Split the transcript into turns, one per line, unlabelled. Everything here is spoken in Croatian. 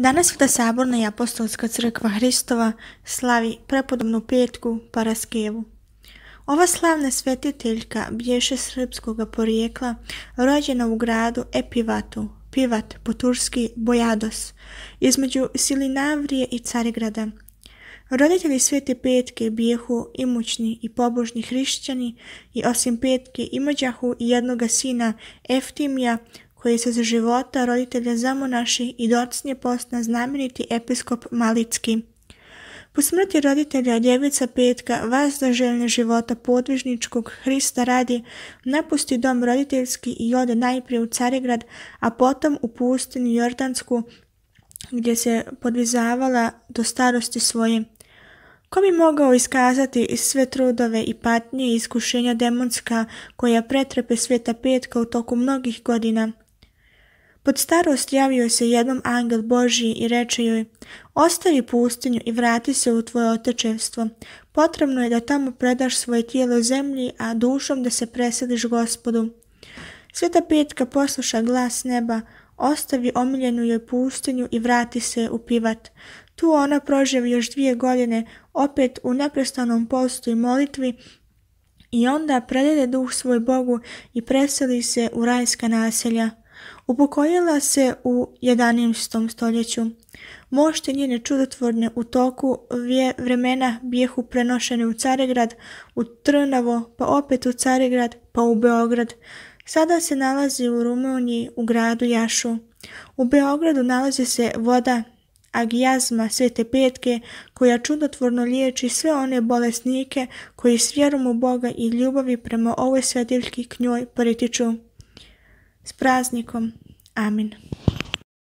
Danas da Saborna i Apostolska crkva Hristova slavi prepodobnu petku Paraskevu. Ova slavna svetiteljka bješe srpskog porijekla, rođena u gradu Epivatu, Pivat, po turski Bojados, između Silinavrije i Carigrada. Roditelji Svete Petke bijehu imućni i pobožni hrišćani i osim Petke imađahu i jednoga sina Eftimija, koji se za života roditelja zamonaši i docnje postna znameniti episkop Malicki. Po smrti roditelja djevica Petka, vazda željne života podvižničkog Hrista radi, napusti dom roditeljski i ode najprije u Carigrad, a potom u pustinju Jordansku, gdje se podvizavala do starosti svoje. Ko bi mogao iskazati sve trudove i patnje i iskušenja demonska koja pretrepe sveta petka u toku mnogih godina? Pod starost javio se jednom angel Božji i reče joj, ostavi pustinju i vrati se u tvoje otečevstvo. Potrebno je da tamo predaš svoje tijelo zemlji, a dušom da se preseliš gospodu. Sveta petka posluša glas neba, ostavi omiljenu joj pustinju i vrati se u pivat. Tu ona proživi još dvije godine, opet u neprestanom postu i molitvi, i onda predede duh svoj Bogu i preseli se u rajska naselja. Upokojila se u 11. stoljeću. Mošte njene čudotvorne u toku vremena bijehu prenošene u Caregrad, u Trnavo, pa opet u Caregrad, pa u Beograd. Sada se nalazi u Rumuniji, u gradu Jašu. U Beogradu nalazi se voda agijazma Svete Petke koja čudotvorno liječi sve one bolesnike koji s vjerom u Boga i ljubavi prema ovoj svetiljki knjoj njoj pritiču. S praznikom. Amin.